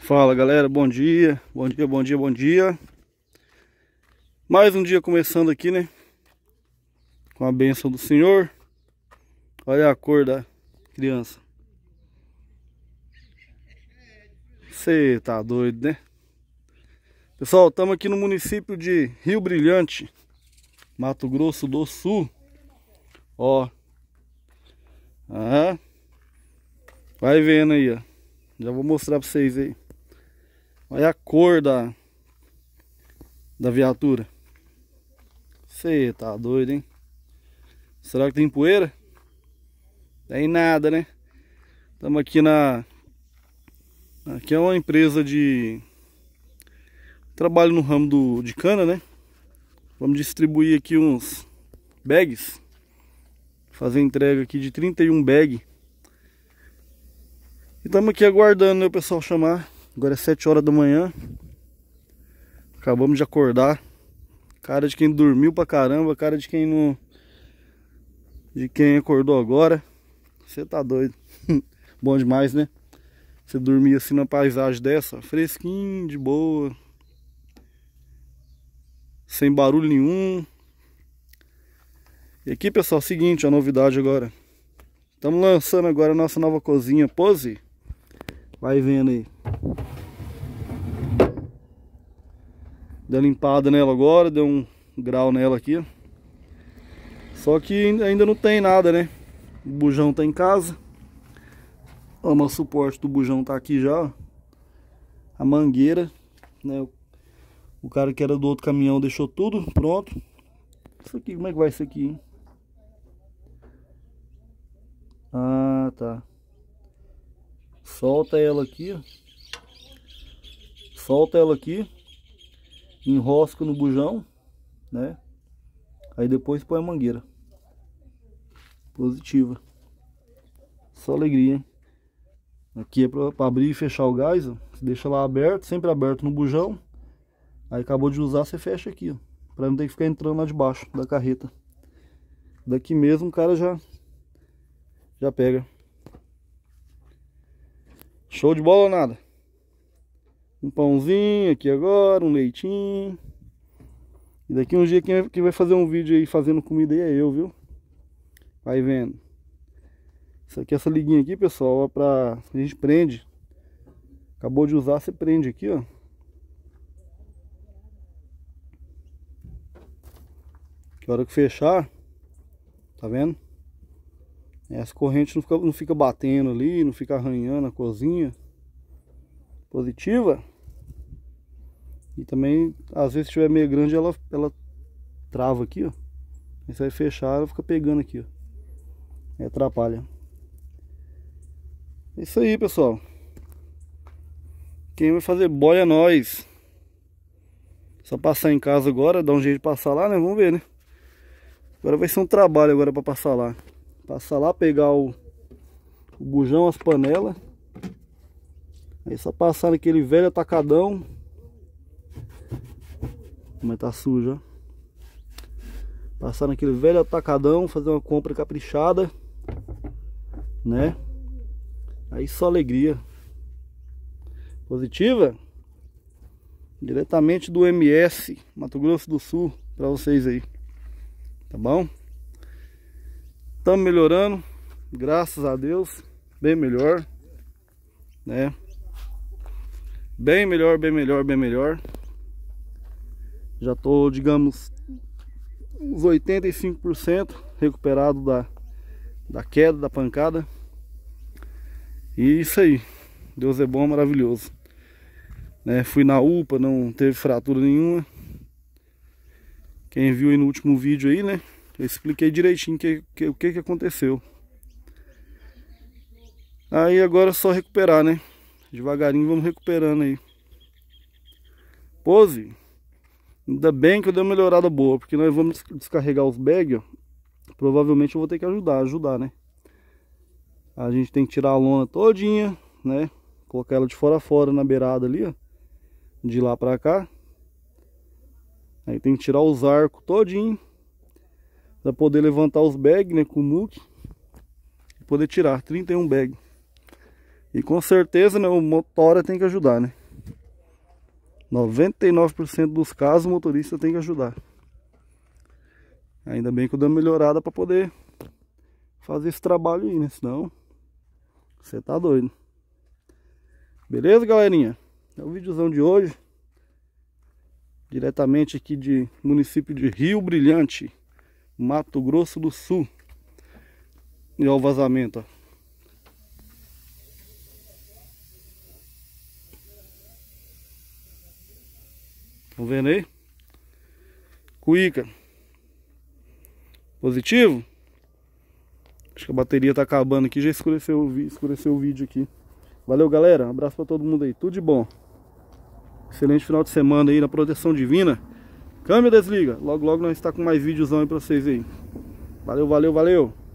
Fala galera, bom dia, bom dia, bom dia, bom dia. Mais um dia começando aqui, né? Com a bênção do Senhor. Olha a cor da criança. Você tá doido, né? Pessoal, estamos aqui no município de Rio Brilhante, Mato Grosso do Sul. Ó. Ah. Vai vendo aí, ó. Já vou mostrar pra vocês aí. Olha a cor da, da viatura. Você tá doido, hein? Será que tem poeira? Tem nada, né? Estamos aqui na... Aqui é uma empresa de... Trabalho no ramo do, de cana, né? Vamos distribuir aqui uns bags. Fazer entrega aqui de 31 bags e estamos aqui aguardando né, o pessoal chamar. Agora é 7 horas da manhã. Acabamos de acordar. Cara de quem dormiu pra caramba, cara de quem não. De quem acordou agora. Você tá doido. Bom demais, né? Você dormir assim na paisagem dessa, fresquinho, de boa. Sem barulho nenhum. E aqui, pessoal, é seguinte, a novidade agora. Estamos lançando agora a nossa nova cozinha Pose Vai vendo aí. Deu limpada nela agora, deu um grau nela aqui, Só que ainda não tem nada, né? O bujão tá em casa. Ó, o suporte do bujão tá aqui já, A mangueira, né? O cara que era do outro caminhão deixou tudo pronto. Isso aqui, como é que vai isso aqui, hein? Ah, tá solta ela aqui, ó. solta ela aqui, enrosca no bujão, né? Aí depois põe a mangueira. Positiva. Só alegria, hein? Aqui é para abrir e fechar o gás, ó. Você deixa lá aberto, sempre aberto no bujão. Aí acabou de usar, você fecha aqui, ó. Pra não ter que ficar entrando lá de baixo da carreta. Daqui mesmo o cara já, já pega. Show de bola ou nada? Um pãozinho aqui agora, um leitinho. E daqui um dia quem vai fazer um vídeo aí fazendo comida aí é eu, viu? Vai vendo. Isso aqui, essa liguinha aqui, pessoal, ó, pra... a gente prende. Acabou de usar, você prende aqui, ó. Que hora que fechar, tá vendo? É, as correntes não fica, não fica batendo ali, não fica arranhando a cozinha. Positiva. E também, às vezes, se tiver meio grande, ela, ela trava aqui, ó. Aí você vai fechar, ela fica pegando aqui, ó. É atrapalha. É isso aí, pessoal. Quem vai fazer boia é nós. Só passar em casa agora, dar um jeito de passar lá, né? Vamos ver, né? Agora vai ser um trabalho agora para passar lá. Passar lá, pegar o, o bujão, as panelas. Aí só passar naquele velho atacadão. que tá sujo, ó. Passar naquele velho atacadão, fazer uma compra caprichada. Né? Aí só alegria. Positiva? Diretamente do MS, Mato Grosso do Sul, pra vocês aí. Tá bom? Estamos melhorando, graças a Deus, bem melhor, né? Bem melhor, bem melhor, bem melhor. Já tô, digamos, uns 85% recuperado da, da queda, da pancada. E isso aí, Deus é bom, maravilhoso. Né? Fui na UPA, não teve fratura nenhuma. Quem viu aí no último vídeo aí, né? Eu expliquei direitinho que, que, o que, que aconteceu. Aí agora é só recuperar, né? Devagarinho vamos recuperando aí. Pose. Ainda bem que eu dei uma melhorada boa, porque nós vamos descarregar os bags, ó. Provavelmente eu vou ter que ajudar, ajudar, né? A gente tem que tirar a lona todinha, né? Colocar ela de fora a fora na beirada ali, ó. De lá pra cá. Aí tem que tirar os arcos todinho para poder levantar os bags né, com o muque e poder tirar 31 bags. E com certeza né, o motora tem que ajudar, né? 99% dos casos o motorista tem que ajudar. Ainda bem que eu dou uma melhorada para poder fazer esse trabalho aí, né? Senão você tá doido. Beleza, galerinha? É o videozão de hoje. Diretamente aqui de município de Rio Brilhante. Mato Grosso do Sul. E olha o vazamento, ó. Estão tá vendo aí? Cuica, Positivo? Acho que a bateria tá acabando aqui. Já escureceu, escureceu o vídeo aqui. Valeu, galera. Um abraço pra todo mundo aí. Tudo de bom. Excelente final de semana aí na proteção divina. Câmera desliga. Logo, logo nós está com mais videozão aí pra vocês aí. Valeu, valeu, valeu.